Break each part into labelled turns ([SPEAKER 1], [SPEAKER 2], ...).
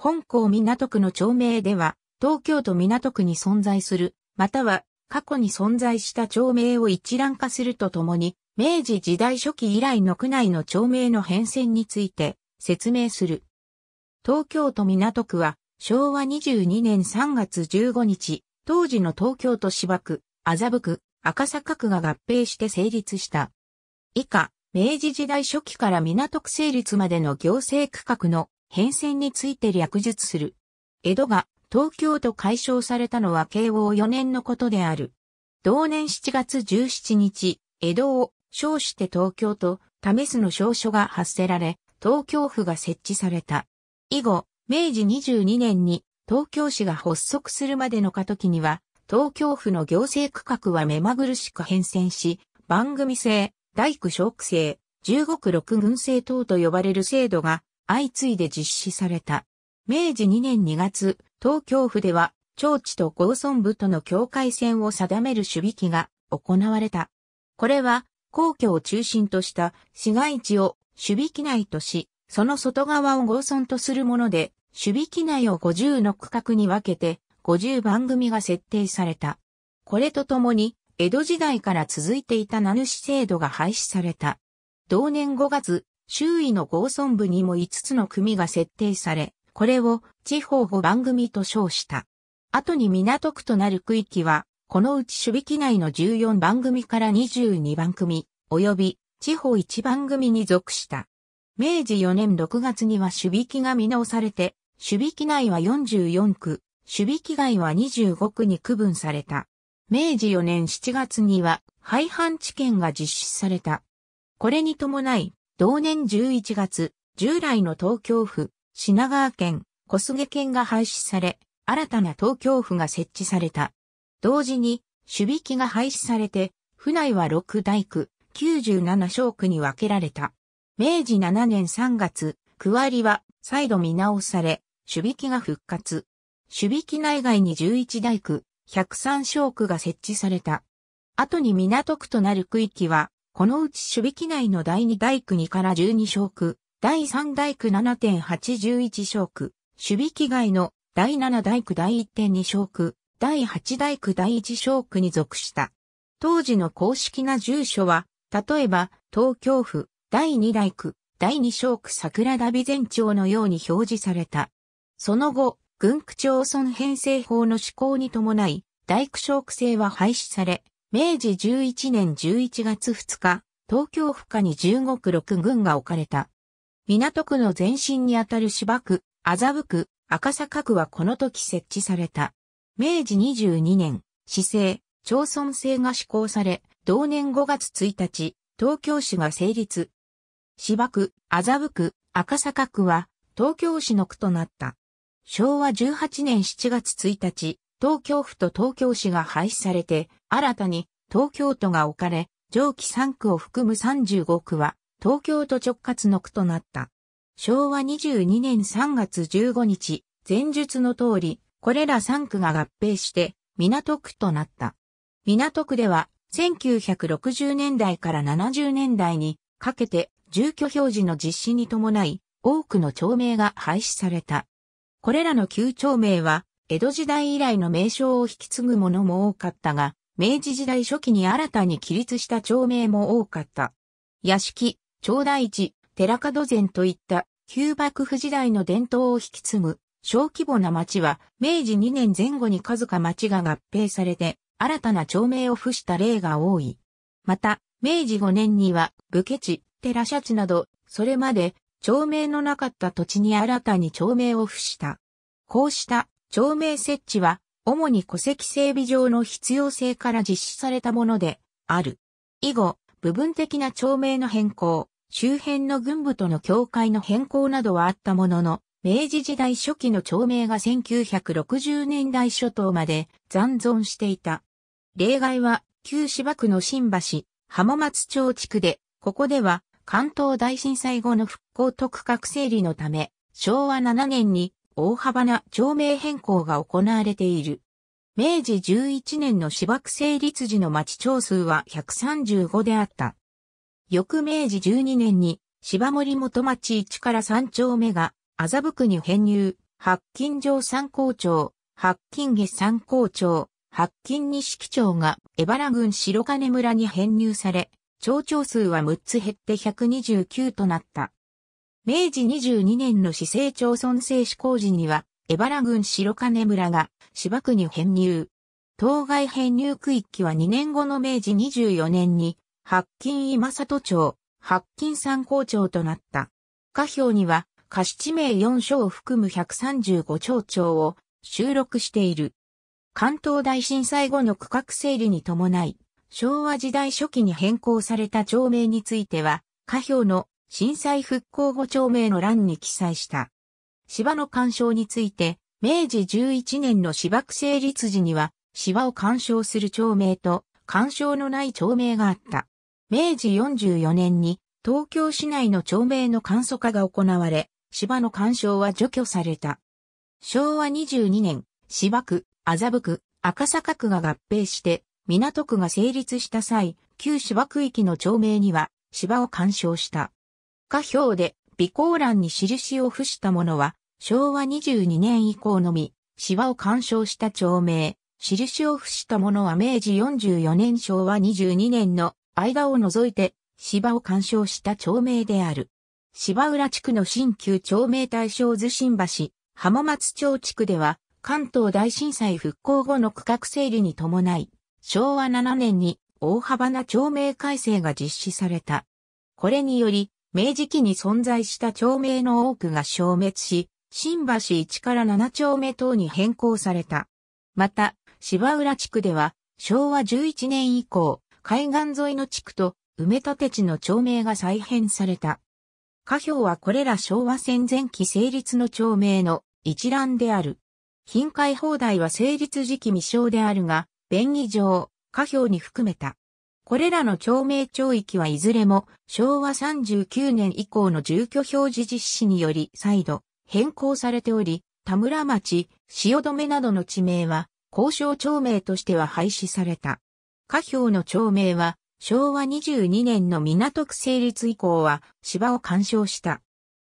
[SPEAKER 1] 本校港区の町名では、東京都港区に存在する、または過去に存在した町名を一覧化するとともに、明治時代初期以来の区内の町名の変遷について説明する。東京都港区は昭和22年3月15日、当時の東京都芝区、麻布区、赤坂区が合併して成立した。以下、明治時代初期から港区成立までの行政区画の変遷について略述する。江戸が東京都解消されたのは慶応4年のことである。同年7月17日、江戸を称して東京と為すの証書が発せられ、東京府が設置された。以後、明治22年に東京市が発足するまでの過渡期には、東京府の行政区画は目まぐるしく変遷し、番組制、大工小区制、十五区六軍制等と呼ばれる制度が相次いで実施された。明治2年2月、東京府では、町地と合村部との境界線を定める守備機が行われた。これは、皇居を中心とした市街地を守備機内とし、その外側を合村とするもので、守備機内を50の区画に分けて、50番組が設定された。これとともに、江戸時代から続いていた名主制度が廃止された。同年5月、周囲の合村部にも5つの組が設定され、これを地方5番組と称した。後に港区となる区域は、このうち守備機内の14番組から22番組、及び地方1番組に属した。明治4年6月には守備機が見直されて、守備機内は44区、守備機外は25区に区分された。明治4年7月には、廃藩置県が実施された。これに伴い、同年11月、従来の東京府、品川県、小菅県が廃止され、新たな東京府が設置された。同時に、守備機が廃止されて、府内は6大区、97小区に分けられた。明治7年3月、区割りは再度見直され、守備機が復活。守備機内外に11大区、103小区が設置された。後に港区となる区域は、このうち守備機内の第2大区2から12小区、第3大区7.811小区、守備機外の第7大区第1.2小区、第8大区第1小区に属した。当時の公式な住所は、例えば、東京府、第2大区、第2小区桜田備前町のように表示された。その後、軍区町村編成法の施行に伴い、大区小区制は廃止され、明治11年11月2日、東京府下に15区6軍が置かれた。港区の前身にあたる芝区、麻布区、赤坂区はこの時設置された。明治22年、市政、町村制が施行され、同年5月1日、東京市が成立。芝区、麻布区、赤坂区は、東京市の区となった。昭和18年7月1日、東京府と東京市が廃止されて、新たに東京都が置かれ、上記3区を含む35区は東京都直轄の区となった。昭和22年3月15日、前述の通り、これら3区が合併して港区となった。港区では1960年代から70年代にかけて住居表示の実施に伴い多くの町名が廃止された。これらの旧町名は江戸時代以来の名称を引き継ぐものも多かったが、明治時代初期に新たに起立した町名も多かった。屋敷、長大寺、寺門前といった旧幕府時代の伝統を引き継ぐ小規模な町は明治2年前後に数か町が合併されて新たな町名を付した例が多い。また、明治5年には武家地、寺社地など、それまで町名のなかった土地に新たに町名を付した。こうした町名設置は主に戸籍整備上の必要性から実施されたものである。以後、部分的な町名の変更、周辺の軍部との境界の変更などはあったものの、明治時代初期の町名が1960年代初頭まで残存していた。例外は、旧芝区の新橋、浜松町地区で、ここでは関東大震災後の復興特区画整理のため、昭和7年に大幅な町名変更が行われている。明治11年の芝生成立時の町町数は135であった。翌明治12年に芝森元町1から3丁目が麻布区に編入、白金城三校長、白金下三校長、白金西木町が江原郡白金村に編入され、町長数は6つ減って129となった。明治22年の市政町村制施工時には、江原郡白金村が芝区に編入。当該編入区域は2年後の明治24年に、白金今里町、白金三考町となった。下表には、貸地名4章を含む135町町を収録している。関東大震災後の区画整理に伴い、昭和時代初期に変更された町名については、下表の震災復興後町名の欄に記載した。芝の干渉について、明治11年の芝区成立時には、芝を干渉する町名と、干渉のない町名があった。明治44年に、東京市内の町名の簡素化が行われ、芝の干渉は除去された。昭和22年、芝区、麻布区、赤坂区が合併して、港区が成立した際、旧芝区域の町名には、芝を干渉した。下表で備考欄に印を付したものは、昭和22年以降のみ、シワを鑑賞した町名、印を付したものは明治44年昭和22年の間を除いて、芝を鑑賞した町名である。芝浦地区の新旧町名大正図新橋、浜松町地区では、関東大震災復興後の区画整理に伴い、昭和7年に大幅な町名改正が実施された。これにより、明治期に存在した町名の多くが消滅し、新橋1から7丁目等に変更された。また、芝浦地区では、昭和11年以降、海岸沿いの地区と埋め立て地の町名が再編された。下表はこれら昭和戦前期成立の町名の一覧である。品海放題は成立時期未詳であるが、便宜上、下表に含めた。これらの町名町域はいずれも昭和39年以降の住居表示実施により再度変更されており、田村町、汐留などの地名は交渉町名としては廃止された。下表の町名は昭和22年の港区成立以降は芝を干渉した。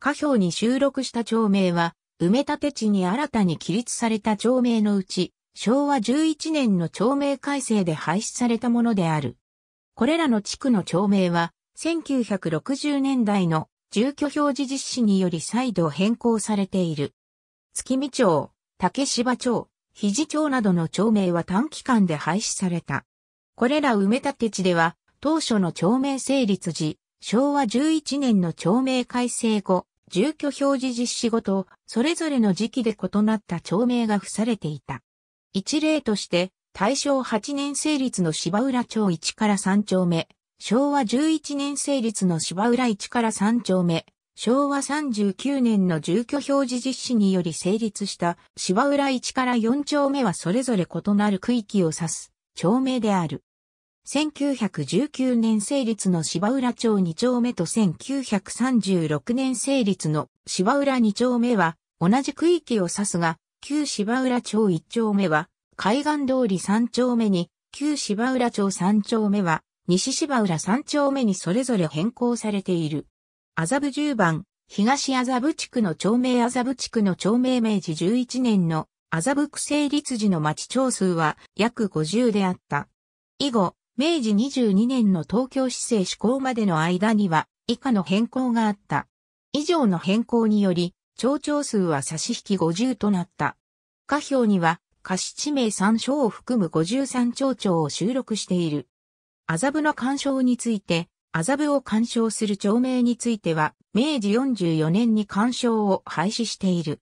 [SPEAKER 1] 下表に収録した町名は、埋め立て地に新たに起立された町名のうち、昭和11年の町名改正で廃止されたものである。これらの地区の町名は、1960年代の住居表示実施により再度変更されている。月見町、竹芝町、肘町などの町名は短期間で廃止された。これら埋め立て地では、当初の町名成立時、昭和11年の町名改正後、住居表示実施後と、それぞれの時期で異なった町名が付されていた。一例として、大正8年成立の芝浦町1から3丁目、昭和11年成立の芝浦1から3丁目、昭和39年の住居表示実施により成立した芝浦1から4丁目はそれぞれ異なる区域を指す町名である。1919年成立の芝浦町2丁目と1936年成立の芝浦2丁目は同じ区域を指すが、旧芝浦町1丁目は海岸通り三丁目に、旧芝浦町三丁目は、西芝浦三丁目にそれぞれ変更されている。麻布十番、東麻布地区の町名麻布地区の町名明治11年の麻布区成立時の町町数は約50であった。以後、明治22年の東京市政施行までの間には以下の変更があった。以上の変更により、町長数は差し引き50となった。下表には、貸地名3章を含む53町長を収録している。麻布の干渉について、麻布を干渉する町名については、明治44年に干渉を廃止している。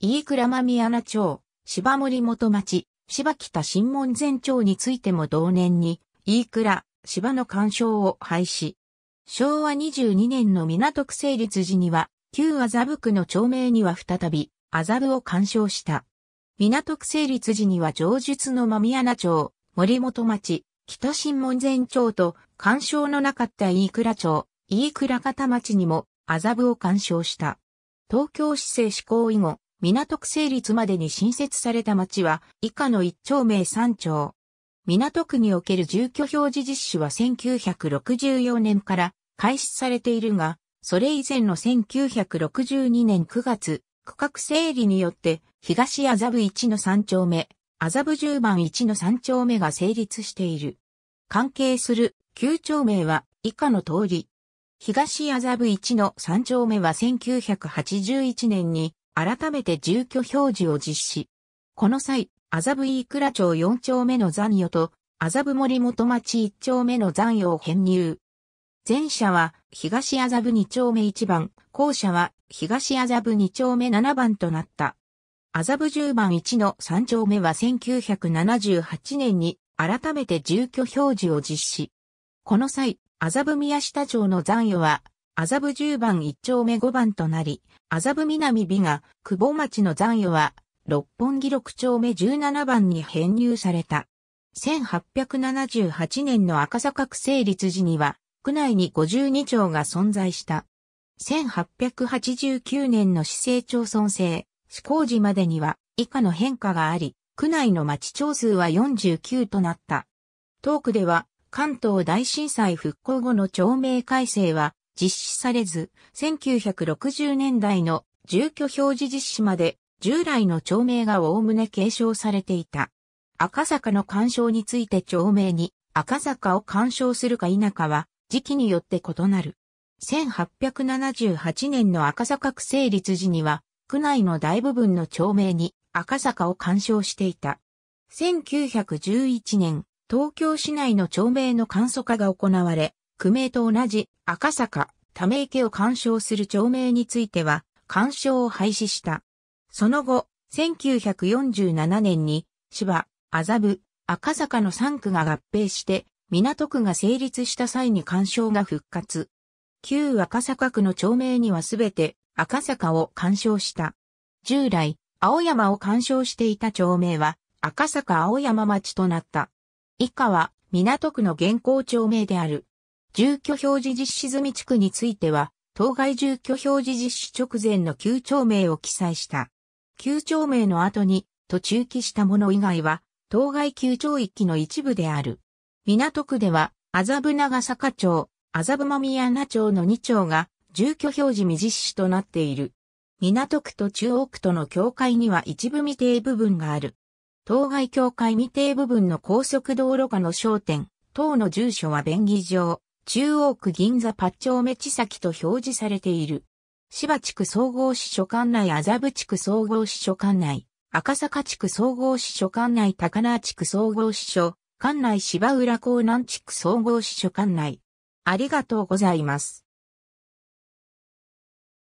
[SPEAKER 1] 飯倉間宮名町、芝森元町、芝北新門前町についても同年に、飯倉、芝の干渉を廃止。昭和22年の港区成立時には、旧麻布区の町名には再び、麻布を干渉した。港区成立時には上述の間宮名町、森本町、北新門前町と、干渉のなかった飯倉町、飯倉方町にも、麻布を干渉した。東京市政施行以後、港区成立までに新設された町は、以下の一丁名三町。港区における住居表示実施は1964年から開始されているが、それ以前の1962年9月、区画整理によって東麻布1の3丁目、麻布10番1の3丁目が成立している。関係する9丁目は以下の通り。東麻布1の3丁目は1981年に改めて住居表示を実施。この際、麻布飯倉町4丁目の残余と麻布森本町1丁目の残余を編入。前者は東麻布2丁目1番、後者は東麻布2丁目7番となった。麻布十番一の三丁目は1978年に改めて住居表示を実施。この際、麻布宮下町の残余は、麻布十番一丁目五番となり、麻布南美が、久保町の残余は、六本木六丁目十七番に編入された。1878年の赤坂区成立時には、区内に52町が存在した。1889年の市政町村制、施工時までには以下の変化があり、区内の町町数は49となった。東区では関東大震災復興後の町名改正は実施されず、1960年代の住居表示実施まで従来の町名がおおむね継承されていた。赤坂の干渉について町名に赤坂を干渉するか否かは時期によって異なる。1878年の赤坂区成立時には区内の大部分の町名に赤坂を干渉していた。1911年、東京市内の町名の簡素化が行われ、区名と同じ赤坂、ため池を干渉する町名については、干渉を廃止した。その後、1947年に、芝、麻布、赤坂の3区が合併して、港区が成立した際に干渉が復活。旧赤坂区の町名にはすべて赤坂を干渉した。従来、青山を干渉していた町名は赤坂青山町となった。以下は港区の現行町名である。住居表示実施済み地区については、当該住居表示実施直前の旧町名を記載した。旧町名の後に途中記したもの以外は、当該旧町域の一部である。港区では、麻布長坂町、麻布間宮名町の2町が住居表示未実施となっている。港区と中央区との境界には一部未定部分がある。当該境界未定部分の高速道路下の商店、等の住所は便宜上、中央区銀座八丁目地先と表示されている。芝地区総合支所管内麻布地区総合支所管内、赤坂地区総合支所管内高輪地区総合支所、管内芝浦港南地区総合支所管内。ありがとうございます。